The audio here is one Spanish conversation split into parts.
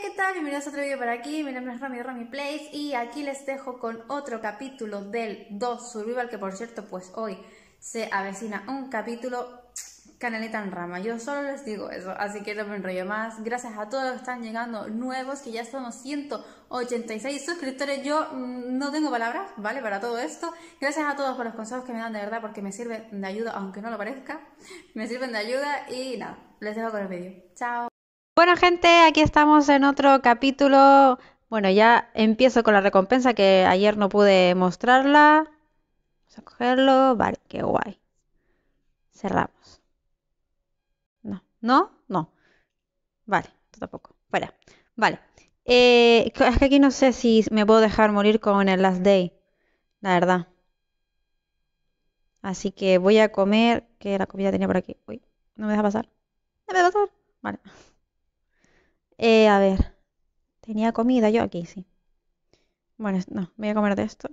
¿qué tal? Bienvenidos a otro vídeo por aquí, mi nombre es Rami Rami Place y aquí les dejo con otro capítulo del 2 Survival que por cierto pues hoy se avecina un capítulo canalita en rama, yo solo les digo eso, así que no me enrollo más, gracias a todos los que están llegando nuevos, que ya somos 186 suscriptores, yo mm, no tengo palabras, ¿vale? Para todo esto, gracias a todos por los consejos que me dan de verdad porque me sirven de ayuda, aunque no lo parezca, me sirven de ayuda y nada, les dejo con el vídeo, chao. Bueno, gente, aquí estamos en otro capítulo. Bueno, ya empiezo con la recompensa que ayer no pude mostrarla. Vamos a cogerlo. Vale, qué guay. Cerramos. No, no, no. Vale, tampoco. Fuera. Vale. Eh, es que aquí no sé si me puedo dejar morir con el last day. La verdad. Así que voy a comer. Que la comida tenía por aquí. Uy, no me deja pasar. No me deja pasar. Vale. Eh, a ver. Tenía comida yo aquí, sí. Bueno, no, voy a comer de esto.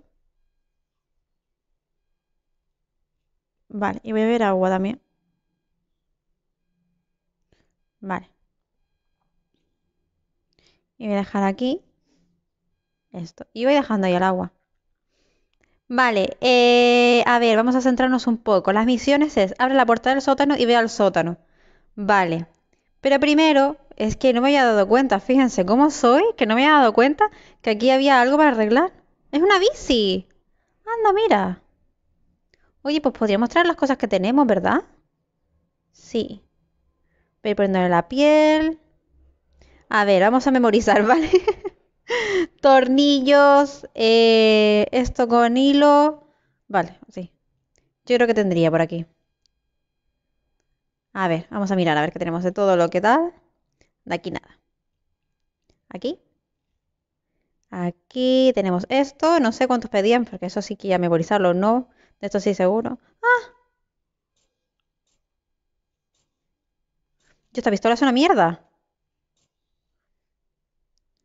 Vale, y voy a beber agua también. Vale. Y voy a dejar aquí esto. Y voy dejando ahí el agua. Vale, eh, a ver, vamos a centrarnos un poco. Las misiones es, abre la puerta del sótano y ve al sótano. Vale, pero primero es que no me había dado cuenta, fíjense cómo soy, que no me había dado cuenta que aquí había algo para arreglar. Es una bici. Anda, mira. Oye, pues podría mostrar las cosas que tenemos, ¿verdad? Sí. Voy poniéndole la piel. A ver, vamos a memorizar, ¿vale? Tornillos, eh, esto con hilo. Vale, sí. Yo creo que tendría por aquí. A ver, vamos a mirar a ver qué tenemos de todo lo que da aquí nada. Aquí. Aquí tenemos esto. No sé cuántos pedían, porque eso sí que ya memorizarlo no. De esto sí seguro. ¡Ah! Yo esta pistola es una mierda.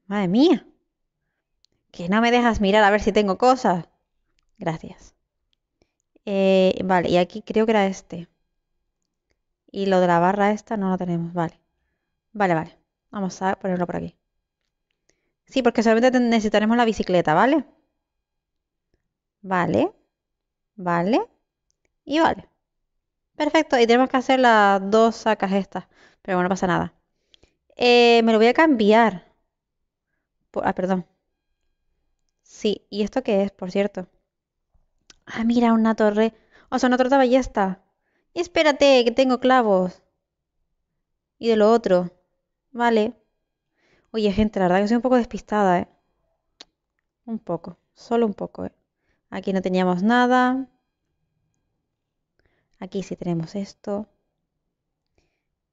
Madre mía. Que no me dejas mirar a ver si tengo cosas. Gracias. Eh, vale, y aquí creo que era este. Y lo de la barra esta no lo tenemos, vale. Vale, vale. Vamos a ponerlo por aquí. Sí, porque solamente necesitaremos la bicicleta, ¿vale? Vale. Vale. Y vale. Perfecto. Y tenemos que hacer las dos sacas estas. Pero bueno, no pasa nada. Eh, me lo voy a cambiar. ah, perdón. Sí. ¿Y esto qué es, por cierto? Ah, mira, una torre. O sea, una torta ballesta. Y espérate, que tengo clavos. Y de lo otro. Vale. Oye, gente, la verdad que soy un poco despistada, ¿eh? Un poco, solo un poco, ¿eh? Aquí no teníamos nada. Aquí sí tenemos esto.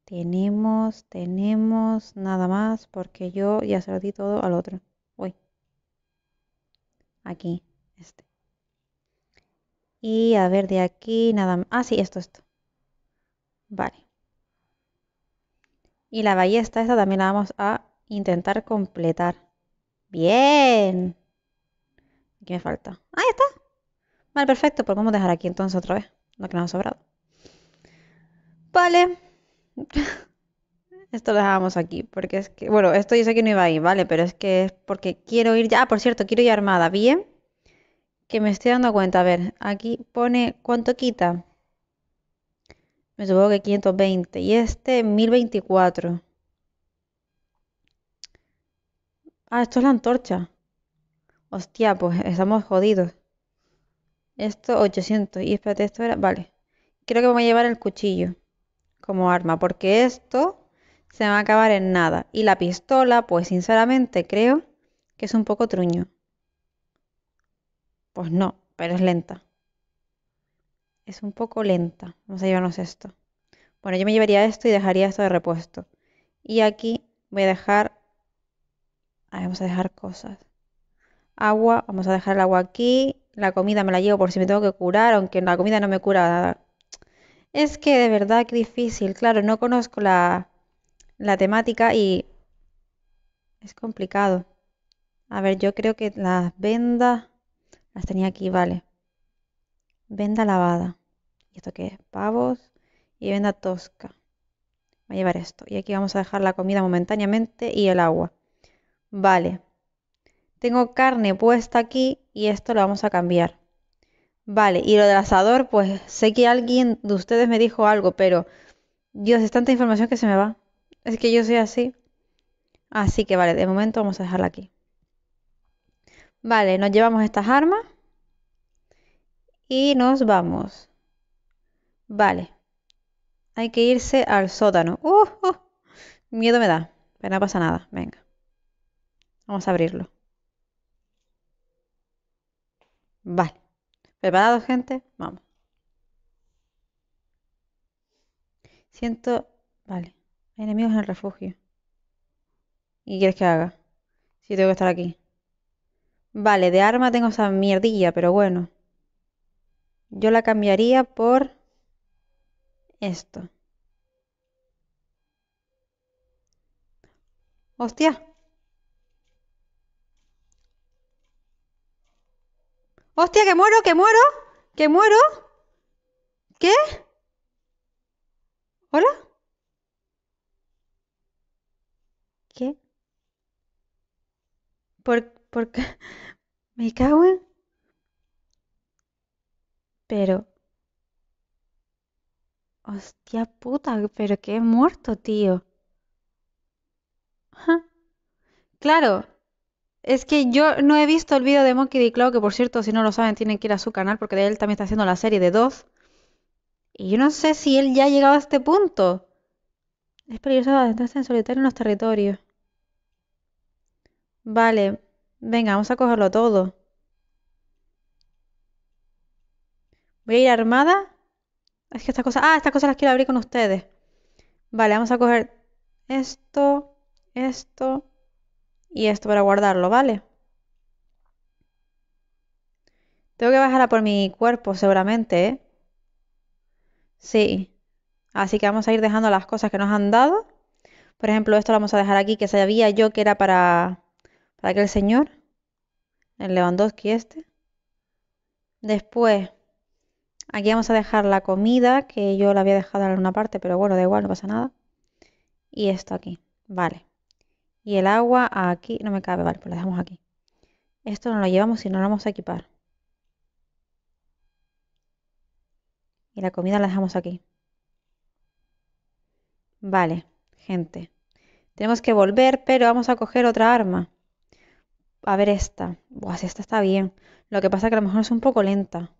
Tenemos, tenemos, nada más, porque yo ya se lo di todo al otro. Uy. Aquí, este. Y a ver, de aquí, nada más. Ah, sí, esto, esto. Vale. Y la ballesta esta también la vamos a intentar completar. Bien. qué me falta. Ahí está. Vale, perfecto. Pues vamos a dejar aquí entonces otra vez lo que nos ha sobrado. Vale. esto lo dejamos aquí, porque es que, bueno, esto yo sé que no iba a ir, ¿vale? Pero es que es porque quiero ir ya, ah, por cierto, quiero ir armada, ¿bien? Que me estoy dando cuenta, a ver, aquí pone cuánto quita me supongo que 520 y este 1024. Ah, esto es la antorcha. Hostia, pues estamos jodidos. Esto 800 y espérate, esto era, vale. Creo que voy a llevar el cuchillo como arma porque esto se va a acabar en nada y la pistola, pues sinceramente creo que es un poco truño. Pues no, pero es lenta es un poco lenta. Vamos a llevarnos esto. Bueno, yo me llevaría esto y dejaría esto de repuesto. Y aquí voy a dejar... vamos a dejar cosas. Agua, vamos a dejar el agua aquí. La comida me la llevo por si me tengo que curar, aunque la comida no me cura nada. Es que de verdad que difícil. Claro, no conozco la, la temática y es complicado. A ver, yo creo que las vendas las tenía aquí, vale. Venda lavada. ¿Y esto qué es? Pavos y venda tosca. Voy a llevar esto. Y aquí vamos a dejar la comida momentáneamente y el agua. Vale. Tengo carne puesta aquí y esto lo vamos a cambiar. Vale, y lo del asador, pues sé que alguien de ustedes me dijo algo, pero Dios, es tanta información que se me va. Es que yo soy así. Así que vale, de momento vamos a dejarla aquí. Vale, nos llevamos estas armas y nos vamos. Vale. Hay que irse al sótano. Uh, ¡Uh! Miedo me da. Pero no pasa nada. Venga. Vamos a abrirlo. Vale. ¿Preparados, gente? Vamos. Siento... Vale. Hay enemigos en el refugio. ¿Y quieres que haga? Si tengo que estar aquí. Vale, de arma tengo esa mierdilla, pero bueno. Yo la cambiaría por esto. Hostia. Hostia, que muero, que muero, que muero. ¿Qué? ¿Hola? ¿Qué? ¿Por, qué? Me cago en... Pero... Hostia puta, pero que he muerto, tío. Claro, es que yo no he visto el vídeo de Monkey D. Cloud, que por cierto, si no lo saben, tienen que ir a su canal porque él también está haciendo la serie de dos. Y yo no sé si él ya ha llegado a este punto. Es peligroso adentrarse en solitario en los territorios. Vale, venga, vamos a cogerlo todo. Voy a ir armada es que estas cosas. Ah, estas cosas las quiero abrir con ustedes. Vale, vamos a coger esto, esto y esto para guardarlo, ¿vale? Tengo que bajarla por mi cuerpo seguramente, ¿eh? Sí. Así que vamos a ir dejando las cosas que nos han dado. Por ejemplo, esto lo vamos a dejar aquí, que sabía yo que era para, para aquel señor. El Lewandowski este. Después, Aquí vamos a dejar la comida, que yo la había dejado en alguna parte, pero bueno, da igual, no pasa nada. Y esto aquí, vale. Y el agua aquí, no me cabe, vale, pues la dejamos aquí. Esto no lo llevamos y no lo vamos a equipar. Y la comida la dejamos aquí. Vale, gente. Tenemos que volver, pero vamos a coger otra arma. A ver esta. Buah, si esta está bien. Lo que pasa es que a lo mejor es un poco lenta.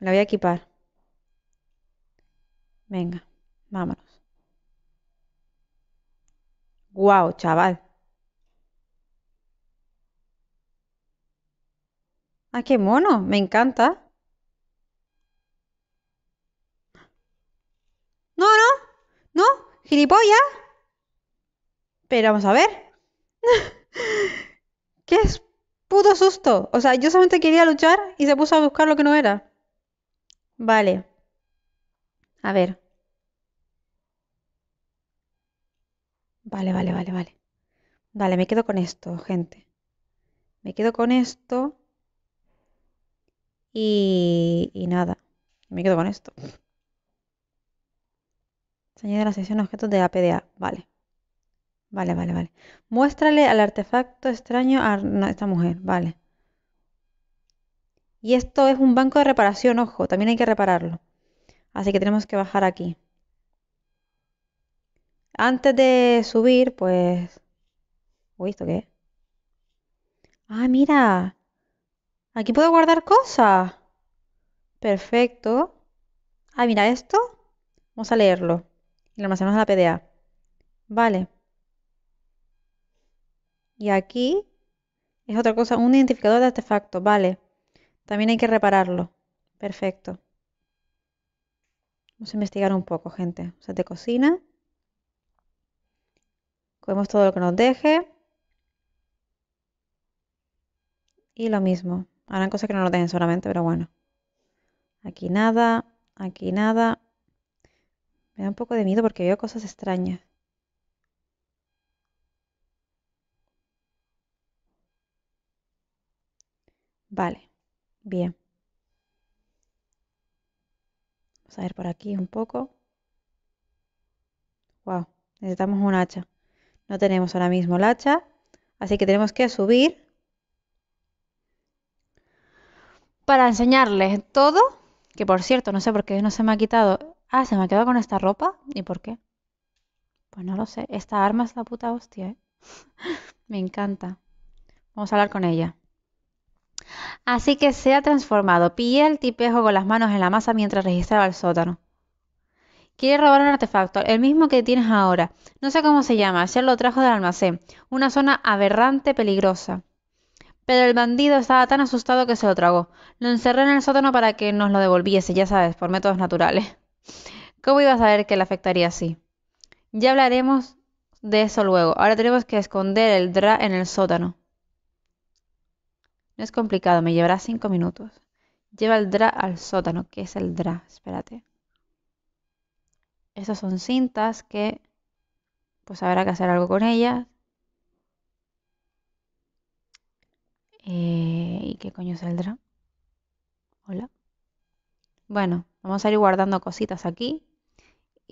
La voy a equipar. Venga, vámonos. Guau, chaval. Ah, qué mono, me encanta. No, no, no, gilipollas. Pero vamos a ver. ¿Qué puto susto? O sea, yo solamente quería luchar y se puso a buscar lo que no era. Vale. A ver. Vale, vale, vale, vale. Vale, me quedo con esto, gente. Me quedo con esto. Y, y nada. Me quedo con esto. Se añade la sesión objetos de APDA. Vale. Vale, vale, vale. Muéstrale al artefacto extraño a esta mujer. Vale. Y esto es un banco de reparación, ojo, también hay que repararlo. Así que tenemos que bajar aquí. Antes de subir, pues... Uy, ¿esto qué? Ah, mira. Aquí puedo guardar cosas. Perfecto. Ah, mira esto. Vamos a leerlo. Y lo almacenamos en la PDA. Vale. Y aquí es otra cosa, un identificador de artefacto. Vale. También hay que repararlo. Perfecto. Vamos a investigar un poco, gente. Se te cocina. Comemos todo lo que nos deje. Y lo mismo. harán cosas que no lo dejen solamente, pero bueno. Aquí nada, aquí nada. Me da un poco de miedo porque veo cosas extrañas. Vale. Bien. Vamos a ver por aquí un poco. Wow, necesitamos un hacha. No tenemos ahora mismo el hacha, así que tenemos que subir para enseñarles todo. Que por cierto, no sé por qué no se me ha quitado. Ah, se me ha quedado con esta ropa. ¿Y por qué? Pues no lo sé. Esta arma es la puta hostia, ¿eh? me encanta. Vamos a hablar con ella. Así que se ha transformado. Pillé al tipejo con las manos en la masa mientras registraba el sótano. Quiere robar un artefacto, el mismo que tienes ahora. No sé cómo se llama, ayer lo trajo del almacén. Una zona aberrante, peligrosa. Pero el bandido estaba tan asustado que se lo tragó. Lo encerré en el sótano para que nos lo devolviese, ya sabes, por métodos naturales. ¿Cómo iba a saber que le afectaría así? Ya hablaremos de eso luego. Ahora tenemos que esconder el DRA en el sótano. No es complicado, me llevará cinco minutos. Lleva el DRA al sótano. que es el DRA? Espérate. Esas son cintas que pues habrá que hacer algo con ellas. Eh, ¿Y qué coño es el DRA? Hola. Bueno, vamos a ir guardando cositas aquí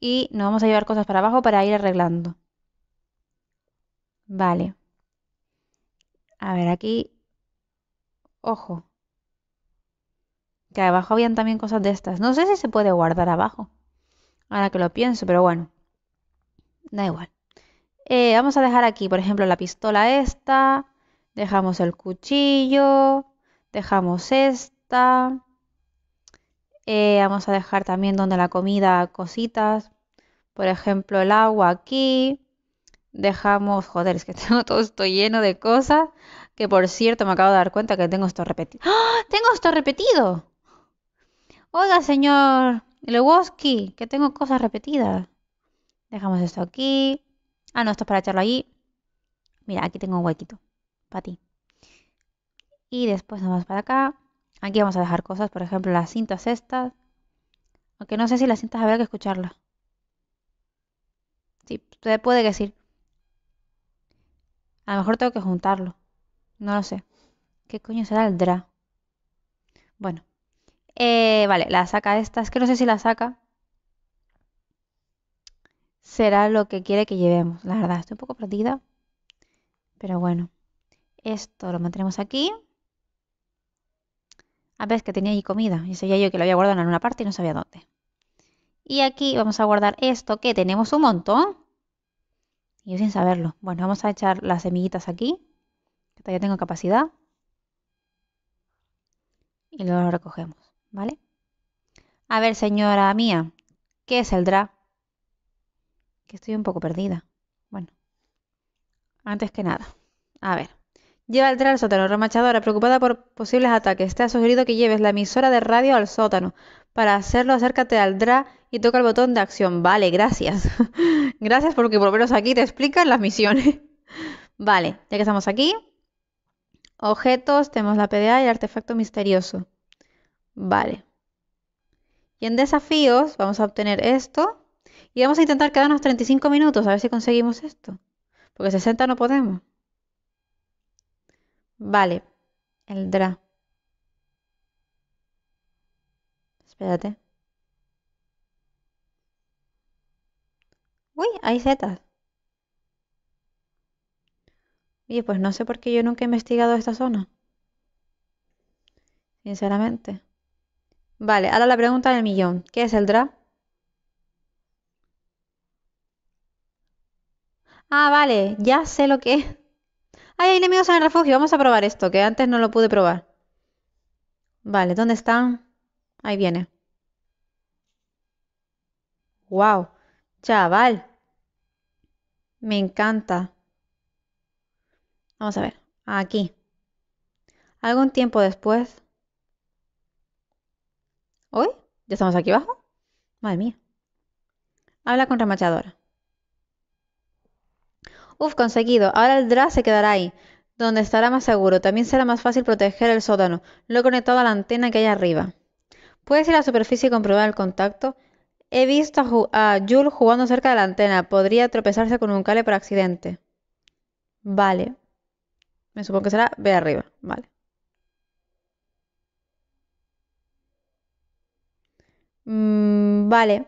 y nos vamos a llevar cosas para abajo para ir arreglando. Vale. A ver, aquí Ojo. Que abajo habían también cosas de estas. No sé si se puede guardar abajo. Ahora que lo pienso, pero bueno. Da igual. Eh, vamos a dejar aquí, por ejemplo, la pistola esta. Dejamos el cuchillo. Dejamos esta. Eh, vamos a dejar también donde la comida cositas. Por ejemplo, el agua aquí. Dejamos, joder, es que tengo todo esto lleno de cosas. Que por cierto, me acabo de dar cuenta que tengo esto repetido. ¡Ah! ¡Tengo esto repetido! Oiga, señor Lewoski, que tengo cosas repetidas. Dejamos esto aquí. Ah, no, esto es para echarlo allí. Mira, aquí tengo un huequito para ti. Y después vamos para acá. Aquí vamos a dejar cosas, por ejemplo, las cintas estas. Aunque no sé si las cintas habrá que escucharlas. Sí, puede decir. A lo mejor tengo que juntarlo. No lo sé. ¿Qué coño será el DRA? Bueno. Eh, vale, la saca esta. Es que no sé si la saca. Será lo que quiere que llevemos. La verdad, estoy un poco perdida. Pero bueno. Esto lo mantenemos aquí. A ah, ver, es que tenía allí comida. Y sabía yo que lo había guardado en una parte y no sabía dónde. Y aquí vamos a guardar esto que tenemos un montón. Y yo sin saberlo. Bueno, vamos a echar las semillitas aquí. Ya tengo capacidad. Y luego lo recogemos, ¿vale? A ver, señora mía, ¿qué DRA? Que estoy un poco perdida. Bueno, antes que nada, a ver. Lleva el DRA al sótano. Remachadora, preocupada por posibles ataques, te ha sugerido que lleves la emisora de radio al sótano. Para hacerlo, acércate al DRA y toca el botón de acción. Vale, gracias. gracias porque por lo aquí te explican las misiones. vale, ya que estamos aquí, Objetos, tenemos la PDA y el artefacto misterioso. Vale. Y en desafíos vamos a obtener esto y vamos a intentar quedarnos 35 minutos a ver si conseguimos esto. Porque 60 no podemos. Vale. El DRA. Espérate. Uy, hay setas. Y pues no sé por qué yo nunca he investigado esta zona. Sinceramente. Vale, ahora la pregunta del millón. ¿Qué es el DRA? Ah, vale, ya sé lo que es. hay enemigos en el refugio. Vamos a probar esto, que antes no lo pude probar. Vale, ¿dónde están? Ahí viene. Wow, chaval. Me encanta. Vamos a ver, aquí. Algún tiempo después. ¿Hoy? ¿Ya estamos aquí abajo? Madre mía. Habla con remachadora. Uf, conseguido. Ahora el DRA se quedará ahí, donde estará más seguro. También será más fácil proteger el sótano. Lo he conectado a la antena que hay arriba. ¿Puedes ir a la superficie y comprobar el contacto? He visto a, Jules jugando cerca de la antena. Podría tropezarse con un cable por accidente. Vale. Me supongo que será B arriba, vale. Mm, vale.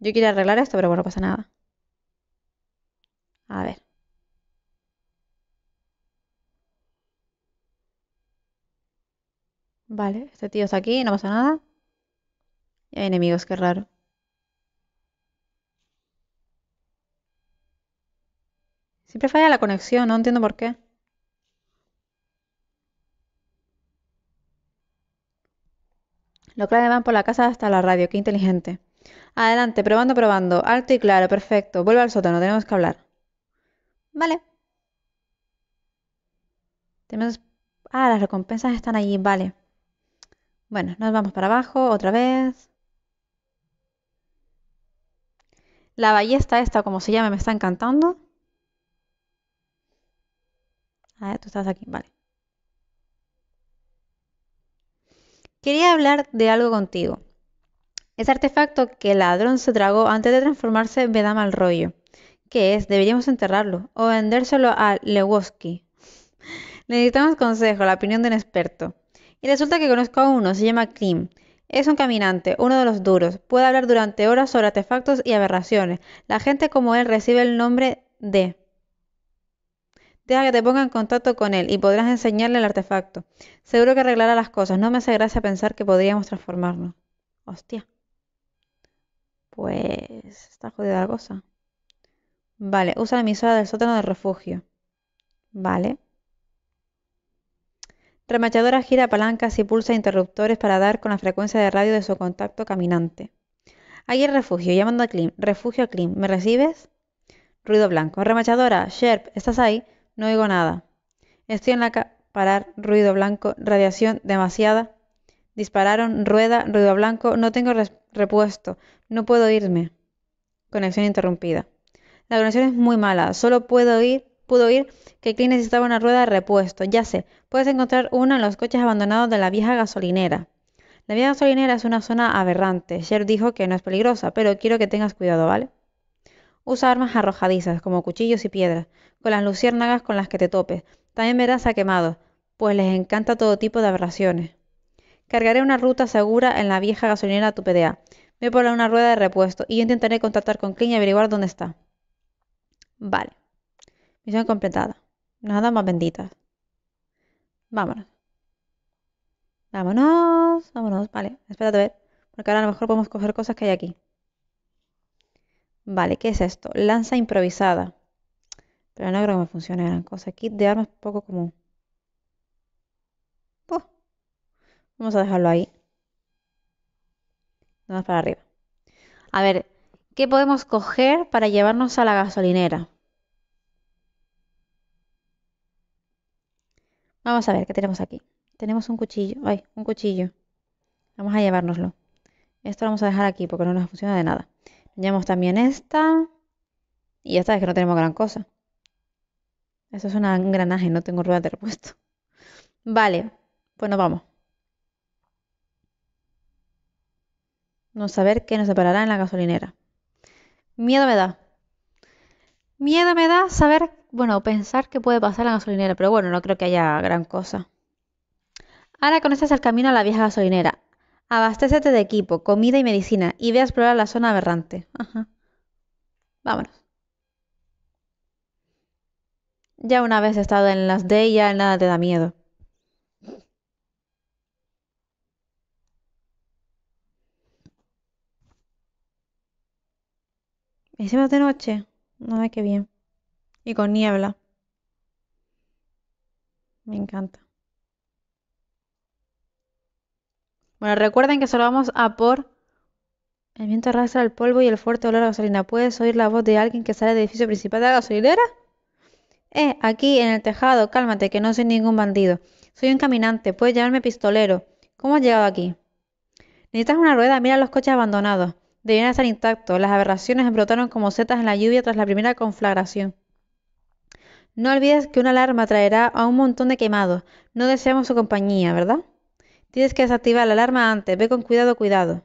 Yo quiero arreglar esto, pero bueno, no pasa nada. A ver. Vale, este tío está aquí, no pasa nada. Y hay enemigos, qué raro. Siempre falla la conexión, no entiendo por qué. que claves van por la casa hasta la radio, qué inteligente. Adelante, probando, probando. Alto y claro, perfecto. Vuelve al sótano, tenemos que hablar. Vale. Tenemos... Ah, las recompensas están allí, vale. Bueno, nos vamos para abajo otra vez. La ballesta esta, como se llama, me está encantando. ver, tú estás aquí, vale. Quería hablar de algo contigo. Ese artefacto que el ladrón se tragó antes de transformarse en da mal rollo. ¿Qué es? Deberíamos enterrarlo o vendérselo a Lewoski. Necesitamos consejo, la opinión de un experto. Y resulta que conozco a uno, se llama Kim. Es un caminante, uno de los duros. Puede hablar durante horas sobre artefactos y aberraciones. La gente como él recibe el nombre de Deja que te ponga en contacto con él y podrás enseñarle el artefacto. Seguro que arreglará las cosas. No me hace gracia pensar que podríamos transformarnos. Hostia. Pues está jodida la cosa. Vale, usa la emisora del sótano de refugio. Vale. Remachadora gira palancas y pulsa interruptores para dar con la frecuencia de radio de su contacto caminante. Ahí el refugio, llamando a Klim. Refugio a Klim. ¿Me recibes? Ruido blanco. Remachadora, Sherp, ¿estás ahí? No oigo nada. Estoy en la ca parar, ruido blanco, radiación demasiada. Dispararon, rueda, ruido blanco, no tengo repuesto, no puedo irme. Conexión interrumpida. La conexión es muy mala, solo puedo ir, pudo oír que Clint necesitaba una rueda de repuesto. Ya sé, puedes encontrar una en los coches abandonados de la vieja gasolinera. La vieja gasolinera es una zona aberrante. Sher dijo que no es peligrosa, pero quiero que tengas cuidado, ¿vale? Usa armas arrojadizas, como cuchillos y piedras, con las luciérnagas con las que te topes. También verás a quemados, pues les encanta todo tipo de aberraciones. Cargaré una ruta segura en la vieja gasolinera tu PDA. Ve por una rueda de repuesto y yo intentaré contactar con Clint y averiguar dónde está. Vale. Misión completada. Nada más bendita. Vámonos. Vámonos, vámonos. Vale, espérate a ver. Porque ahora a lo mejor podemos coger cosas que hay aquí. Vale, ¿qué es esto? Lanza improvisada. Pero no creo que me funcione gran cosa. Kit de armas poco común. Vamos a dejarlo ahí. Más para arriba. A ver, ¿qué podemos coger para llevarnos a la gasolinera? Vamos a ver, ¿qué tenemos aquí? Tenemos un cuchillo. Ay, un cuchillo. Vamos a llevárnoslo. Esto lo vamos a dejar aquí porque no nos funciona de nada. Dañamos también esta. Y ya es que no tenemos gran cosa. Eso es un engranaje, no tengo rueda de repuesto. Vale, pues nos vamos. No saber qué nos separará en la gasolinera. Miedo me da. Miedo me da saber, bueno, pensar qué puede pasar en la gasolinera, pero bueno, no creo que haya gran cosa. Ahora con este es el camino a la vieja gasolinera. Abastécete de equipo, comida y medicina y ve a explorar la zona aberrante. Ajá. Vámonos. Ya una vez estado en las de ya nada te da miedo. Hicimos de noche. No qué bien. Y con niebla. Me encanta. Bueno, recuerden que solo vamos a por... El viento arrastra el polvo y el fuerte olor a gasolina. ¿Puedes oír la voz de alguien que sale del edificio principal de la gasolinera? Eh, aquí, en el tejado, cálmate, que no soy ningún bandido. Soy un caminante, puedes llamarme pistolero. ¿Cómo has llegado aquí? Necesitas una rueda, mira los coches abandonados. Debían estar intactos. Las aberraciones brotaron como setas en la lluvia tras la primera conflagración. No olvides que una alarma traerá a un montón de quemados. No deseamos su compañía, ¿verdad? Tienes que desactivar la alarma antes. Ve con cuidado, cuidado.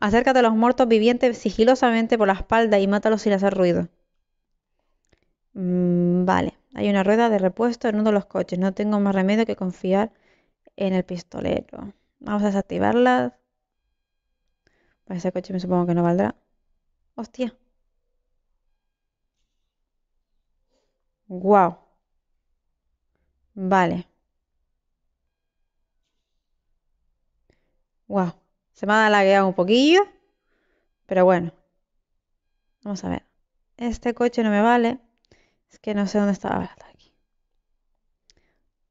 Acércate a los muertos vivientes sigilosamente por la espalda y mátalos sin hacer ruido. Mm, vale. Hay una rueda de repuesto en uno de los coches. No tengo más remedio que confiar en el pistolero. Vamos a desactivarla. Para pues ese coche me supongo que no valdrá. Hostia. Wow. Vale. Wow, se me ha lagueado un poquillo, pero bueno. Vamos a ver. Este coche no me vale. Es que no sé dónde estaba. aquí.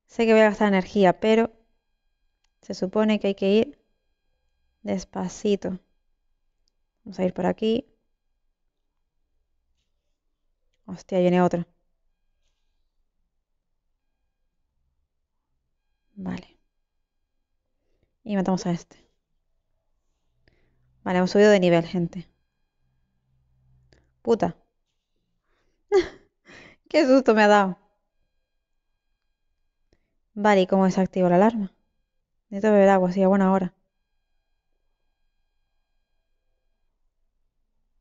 Sé que voy a gastar energía, pero se supone que hay que ir despacito. Vamos a ir por aquí. Hostia, viene otro. Vale. Y matamos a este. Vale, hemos subido de nivel, gente. Puta. Qué susto me ha dado. Vale, ¿y cómo desactivo la alarma? Necesito beber agua, sí, a buena hora.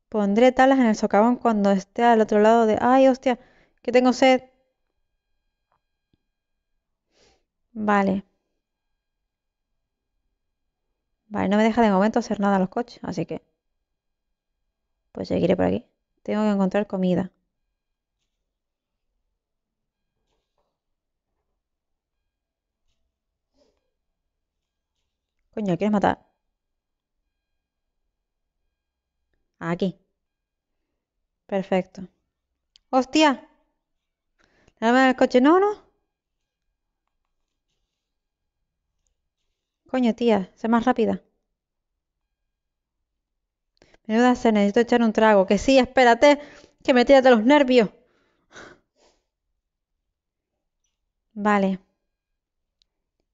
Pondré talas en el socavón cuando esté al otro lado de... ¡Ay, hostia! Que tengo sed. Vale. Vale, no me deja de momento hacer nada a los coches, así que... Pues seguiré por aquí. Tengo que encontrar comida. Coño, ¿quieres matar? Ah, aquí. Perfecto. ¡Hostia! Dame el coche. No, no. Coño, tía, sé más rápida. Menuda se necesito echar un trago. Que sí, espérate, que me tiras de los nervios. Vale.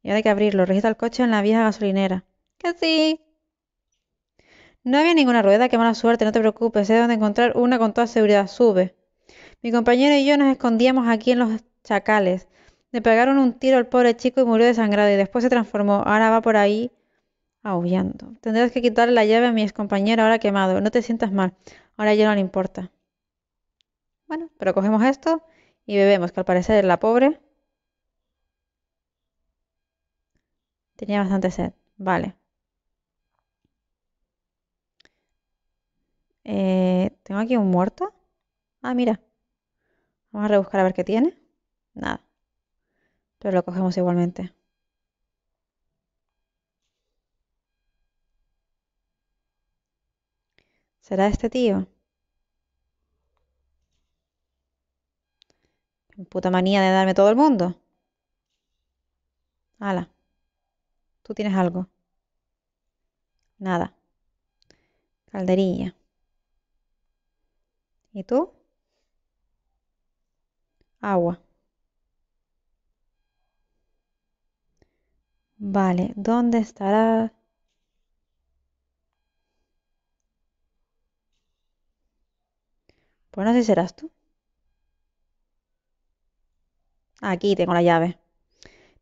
Y ahora hay que abrirlo. Registra el coche en la vieja gasolinera. Que sí. No había ninguna rueda, que mala suerte, no te preocupes, sé dónde encontrar una con toda seguridad. Sube. Mi compañero y yo nos escondíamos aquí en los chacales. Le pegaron un tiro al pobre chico y murió desangrado y después se transformó. Ahora va por ahí aullando. Tendrás que quitarle la llave a mi excompañero ahora quemado. No te sientas mal. Ahora ya no le importa. Bueno, pero cogemos esto y bebemos, que al parecer la pobre tenía bastante sed. Vale. Eh, ¿Tengo aquí un muerto? Ah, mira. Vamos a rebuscar a ver qué tiene. Nada pero lo cogemos igualmente. ¿Será este tío? Puta manía de darme todo el mundo. Hala, ¿Tú tienes algo? Nada. Calderilla. ¿Y tú? Agua. Vale, ¿dónde estará? Pues no sé si serás tú. Aquí tengo la llave.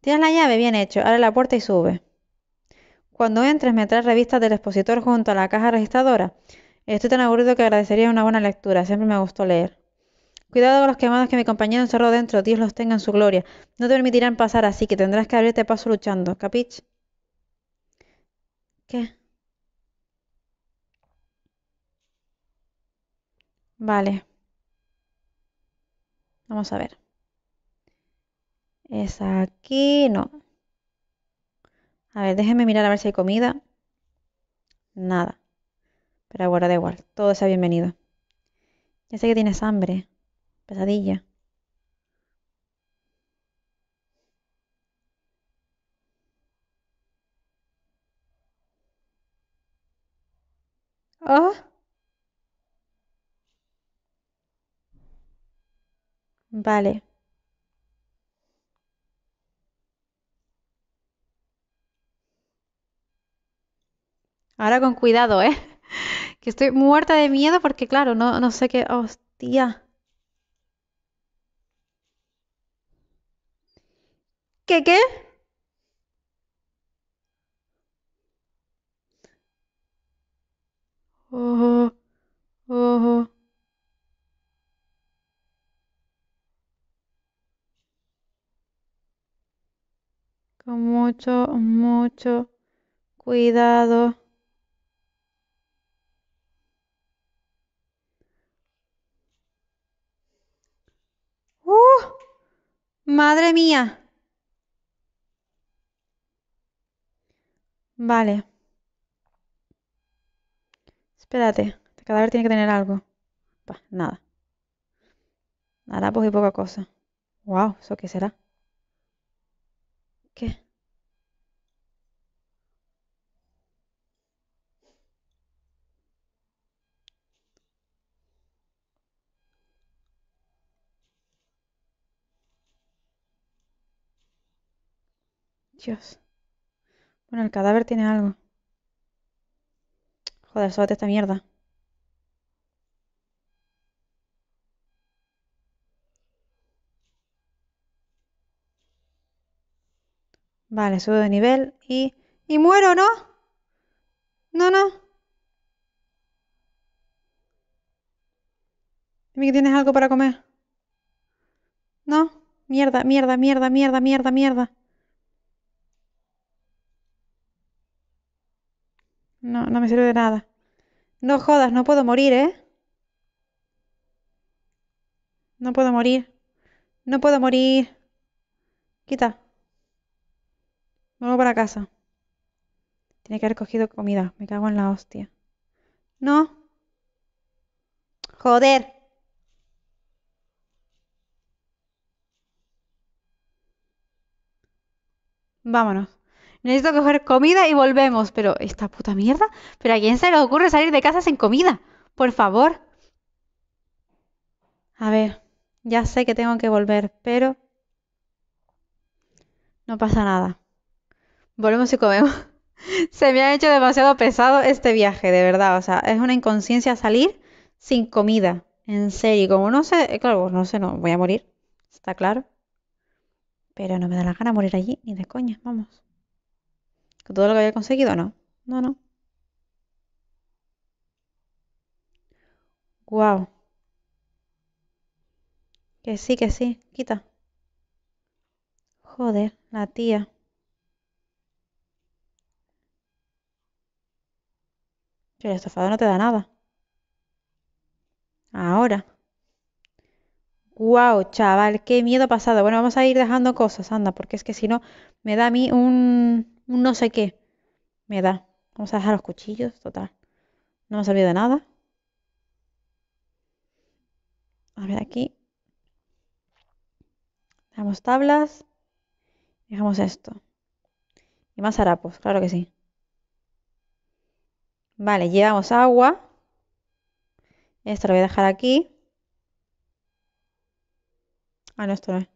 Tienes la llave, bien hecho. Abre la puerta y sube. Cuando entres me traes revistas del expositor junto a la caja registradora. Estoy tan aburrido que agradecería una buena lectura. Siempre me gustó leer. Cuidado con los quemados que mi compañero encerró dentro, Dios los tenga en su gloria. No te permitirán pasar así, que tendrás que abrirte paso luchando, ¿capich? ¿Qué? Vale. Vamos a ver. Es aquí, no. A ver, déjenme mirar a ver si hay comida. Nada. Pero bueno, da igual. Todo sea bienvenido. Ya sé que tienes hambre pesadilla. ¡Ah! Vale. Ahora con cuidado, ¿eh? Que estoy muerta de miedo porque, claro, no, no sé qué... ¡Hostia! ¿Qué Con mucho, mucho cuidado. ¡Uh! ¡Madre mía! Vale. Espérate, este cadáver tiene que tener algo. Bah, nada. pues y poca cosa. Wow, ¿eso qué será? ¿Qué? Dios. Bueno, el cadáver tiene algo. Joder, sóbate esta mierda. Vale, subo de nivel y... ¡Y muero, ¿no? No, no. Dime que tienes algo para comer. No. Mierda, mierda, mierda, mierda, mierda, mierda. No, no me sirve de nada. No jodas, no puedo morir, ¿eh? No puedo morir. No puedo morir. Quita. Vuelvo para casa. Tiene que haber cogido comida. Me cago en la hostia. No. Joder. Vámonos necesito coger comida y volvemos. Pero, ¿esta puta mierda? ¿Pero a quién se le ocurre salir de casa sin comida? Por favor. A ver, ya sé que tengo que volver, pero no pasa nada. Volvemos y comemos. se me ha hecho demasiado pesado este viaje, de verdad. O sea, es una inconsciencia salir sin comida. En serio, como no sé, eh, claro, no sé, no, voy a morir, está claro. Pero no me da la gana morir allí, ni de coña, vamos. Con todo lo que había conseguido, no. No, no. Guau. Que sí, que sí. Quita. Joder, la tía. Que el estofado no te da nada. Ahora. Guau, chaval, qué miedo pasado. Bueno, vamos a ir dejando cosas, anda, porque es que si no me da a mí un no sé qué. Me da. Vamos a dejar los cuchillos, total. No me ha servido de nada. A ver aquí. Dejamos tablas. Dejamos esto. Y más harapos, claro que sí. Vale, llevamos agua. Esto lo voy a dejar aquí. Ah, no, esto no es.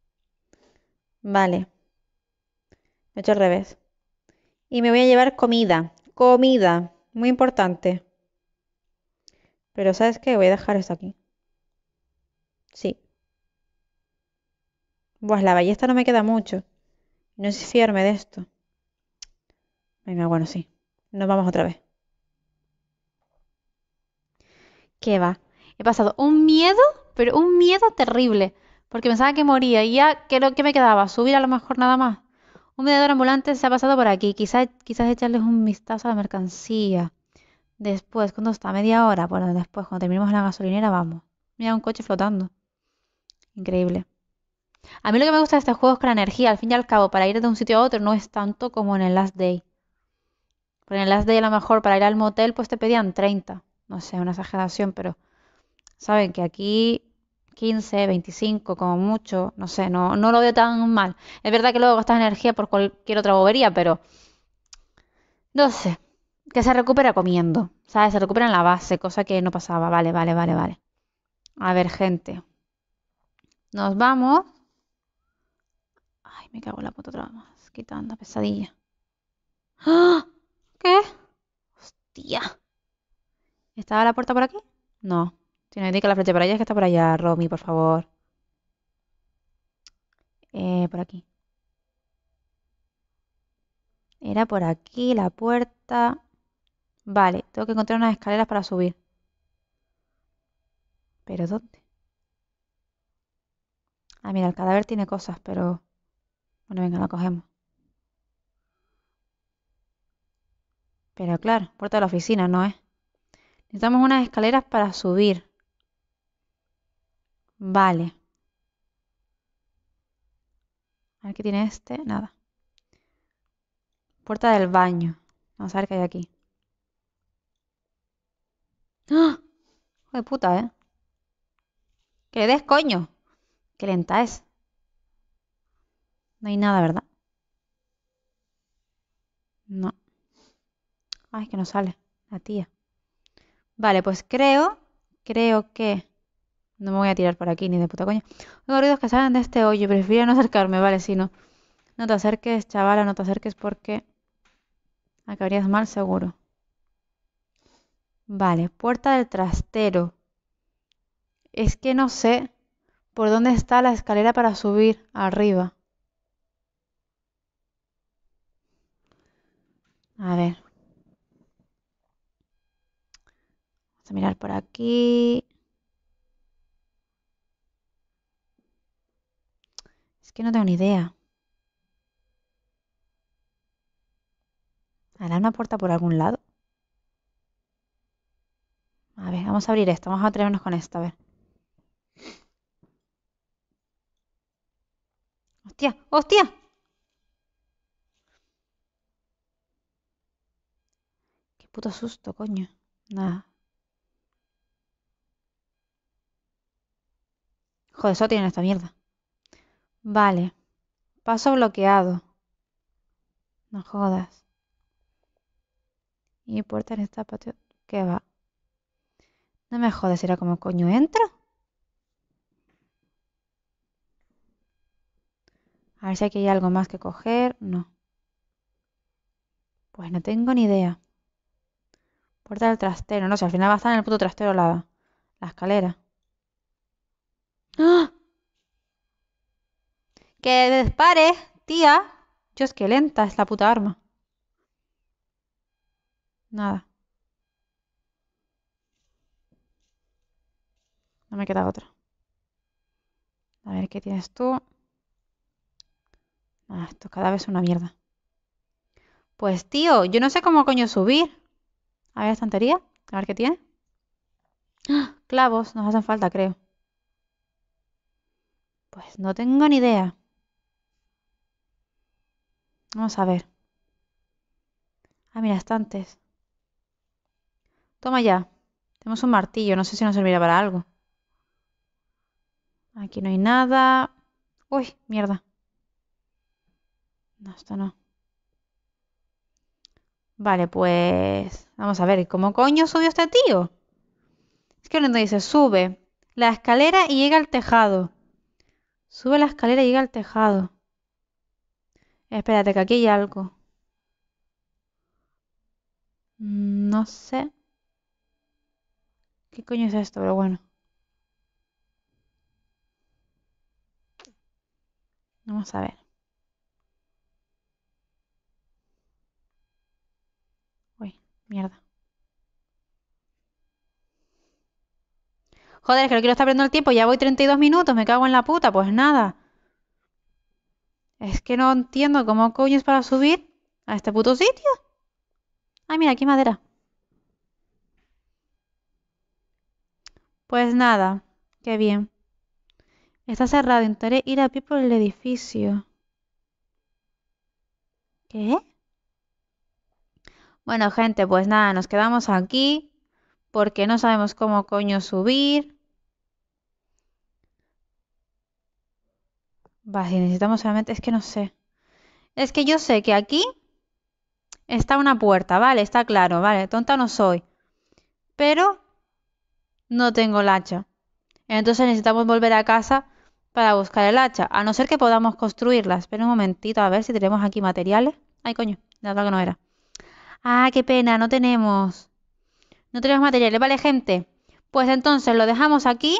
vale he hecho al revés. Y me voy a llevar comida. Comida. Muy importante. Pero ¿sabes qué? Voy a dejar esto aquí. Sí. Pues la ballesta no me queda mucho. No sé firme de esto. Venga, bueno, sí. Nos vamos otra vez. ¿Qué va? He pasado un miedo, pero un miedo terrible. Porque pensaba que moría y ya, ¿qué, que me quedaba? ¿Subir a lo mejor nada más? Un vendedor ambulante se ha pasado por aquí. Quizás, quizás echarles un vistazo a la mercancía. Después, ¿cuándo está? ¿Media hora? Bueno, después, cuando terminemos la gasolinera, vamos. Mira un coche flotando. Increíble. A mí lo que me gusta de este juego es que la energía, al fin y al cabo, para ir de un sitio a otro no es tanto como en el Last Day. Porque en el Last Day a lo mejor para ir al motel pues te pedían 30. No sé, una exageración, pero saben que aquí 15, 25 como mucho, no sé, no, no lo veo tan mal. Es verdad que luego gastas energía por cualquier otra bobería, pero no sé, que se recupera comiendo, ¿sabes? Se recupera en la base, cosa que no pasaba, vale, vale, vale, vale. A ver, gente, nos vamos. Ay, me cago en la puta otra vez más, quitando pesadilla. ¡Ah! ¿Qué? Hostia. ¿Estaba la puerta por aquí? No. Si no indica la flecha para allá, es que está por allá, Romy, por favor. Eh, por aquí. Era por aquí la puerta. Vale, tengo que encontrar unas escaleras para subir. ¿Pero dónde? Ah, mira, el cadáver tiene cosas, pero... Bueno, venga, la cogemos. Pero claro, puerta de la oficina, ¿no es? Necesitamos unas escaleras para subir. Vale. A ver qué tiene este. Nada. Puerta del baño. Vamos a ver qué hay aquí. ¡Ah! Joder, puta, ¿eh? Que le des Qué lenta es. No hay nada, ¿verdad? No. Ay, ah, que no sale. La tía. Vale, pues creo, creo que no me voy a tirar por aquí ni de puta coña. Los ruidos que salen de este hoyo. Prefiero no acercarme, vale, si no. No te acerques, chavala, no te acerques porque acabarías mal seguro. Vale, puerta del trastero. Es que no sé por dónde está la escalera para subir arriba. A ver. Vamos a mirar por aquí. no tengo ni idea. ¿Hará una puerta por algún lado? A ver, vamos a abrir esto. Vamos a atrevernos con esto, a ver. ¡Hostia! ¡Hostia! ¡Qué puto susto, coño! Nada. Joder, eso tiene esta mierda. Vale. Paso bloqueado. No jodas. Y puerta en esta patio. ¿Qué va? No me jodas, era como coño entro. A ver si aquí hay algo más que coger. No. Pues no tengo ni idea. Puerta del trastero. No sé, al final va a estar en el puto trastero la, la escalera. ¡Ah! ¡Que dispare, tía! Dios, que lenta es la puta arma. Nada. No me queda otra. A ver, ¿qué tienes tú? Ah, esto cada vez es una mierda. Pues tío, yo no sé cómo coño subir. A ver, estantería. A ver qué tiene. ¡Ah! Clavos, nos hacen falta, creo. Pues no tengo ni idea. Vamos a ver. Ah, mira, antes. Toma ya. Tenemos un martillo. No sé si nos servirá para algo. Aquí no hay nada. Uy, mierda. No, esto no. Vale, pues... Vamos a ver. ¿Cómo coño subió este tío? Es que no dice, sube la escalera y llega al tejado. Sube la escalera y llega al tejado. Espérate, que aquí hay algo. No sé. ¿Qué coño es esto? Pero bueno. Vamos a ver. Uy, mierda. Joder, es que no quiero estar perdiendo el tiempo. Ya voy 32 minutos. Me cago en la puta. Pues nada. Es que no entiendo cómo coño es para subir a este puto sitio. Ay, mira, aquí madera. Pues nada, qué bien. Está cerrado, intentaré ir a pie por el edificio. ¿Qué? Bueno, gente, pues nada, nos quedamos aquí porque no sabemos cómo coño subir. Vale, necesitamos solamente... Es que no sé. Es que yo sé que aquí está una puerta, vale, está claro, vale, tonta no soy. Pero no tengo el hacha. Entonces necesitamos volver a casa para buscar el hacha, a no ser que podamos construirla. Espera un momentito a ver si tenemos aquí materiales. Ay, coño, nada que no era. Ah, qué pena, no tenemos. No tenemos materiales. Vale, gente. Pues entonces lo dejamos aquí.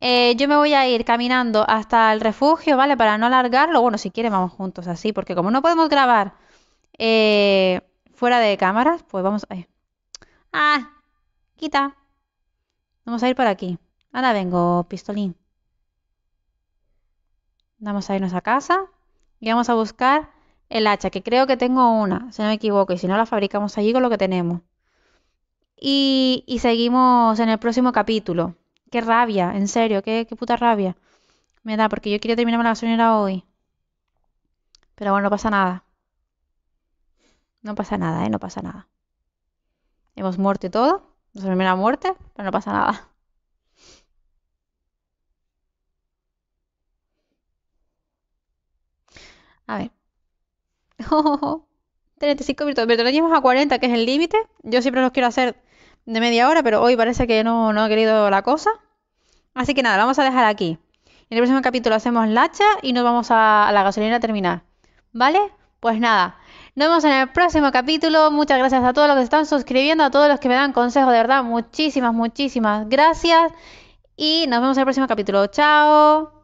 Eh, yo me voy a ir caminando hasta el refugio, ¿vale? Para no alargarlo. Bueno, si quieren vamos juntos así, porque como no podemos grabar eh, fuera de cámaras, pues vamos... ¡Ah! ¡Quita! Vamos a ir por aquí. Ahora vengo, pistolín. Vamos a irnos a casa y vamos a buscar el hacha, que creo que tengo una, si no me equivoco, y si no la fabricamos allí con lo que tenemos. y seguimos en el próximo capítulo qué rabia, en serio, qué, puta rabia me da, porque yo quería terminarme la señora hoy. Pero bueno, no pasa nada. No pasa nada, ¿eh? No pasa nada. Hemos muerto y todo. Nos primera muerte, pero no pasa nada. A ver. 35 minutos. Pero lo llevamos a 40, que es el límite. Yo siempre los quiero hacer de media hora, pero hoy parece que no, no ha querido la cosa. Así que nada, vamos a dejar aquí. En el próximo capítulo hacemos lacha y nos vamos a, la gasolina a terminar. ¿Vale? Pues nada. Nos vemos en el próximo capítulo. Muchas gracias a todos los que están suscribiendo, a todos los que me dan consejos, de verdad. Muchísimas, muchísimas gracias. Y nos vemos en el próximo capítulo. Chao.